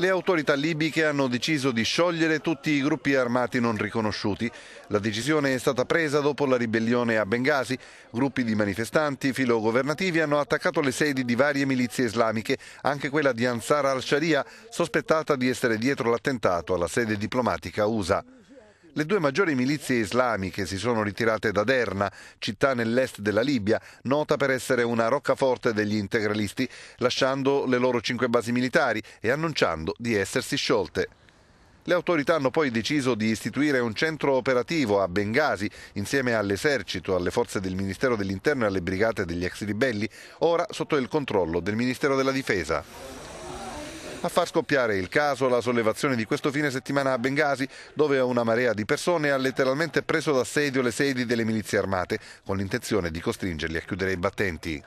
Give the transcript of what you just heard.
Le autorità libiche hanno deciso di sciogliere tutti i gruppi armati non riconosciuti. La decisione è stata presa dopo la ribellione a Bengasi. Gruppi di manifestanti filogovernativi hanno attaccato le sedi di varie milizie islamiche, anche quella di Ansar al-Sharia, sospettata di essere dietro l'attentato alla sede diplomatica USA. Le due maggiori milizie islamiche si sono ritirate da Derna, città nell'est della Libia, nota per essere una roccaforte degli integralisti, lasciando le loro cinque basi militari e annunciando di essersi sciolte. Le autorità hanno poi deciso di istituire un centro operativo a Bengasi insieme all'esercito, alle forze del Ministero dell'Interno e alle brigate degli ex ribelli, ora sotto il controllo del Ministero della Difesa. A far scoppiare il caso la sollevazione di questo fine settimana a Bengasi, dove una marea di persone ha letteralmente preso d'assedio le sedi delle milizie armate, con l'intenzione di costringerli a chiudere i battenti.